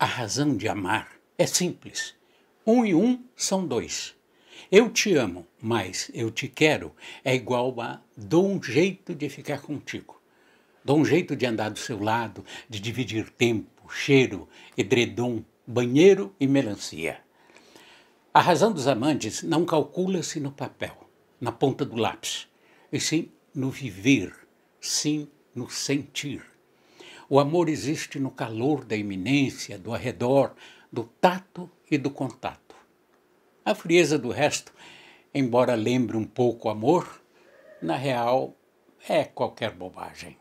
a razão de amar é simples. Um e um são dois. Eu te amo, mas eu te quero é igual a dou um jeito de ficar contigo. Dou um jeito de andar do seu lado, de dividir tempo, cheiro, edredom, banheiro e melancia. A razão dos amantes não calcula-se no papel, na ponta do lápis, e sim no viver, sim no sentir. O amor existe no calor da iminência, do arredor, do tato e do contato. A frieza do resto, embora lembre um pouco o amor, na real é qualquer bobagem.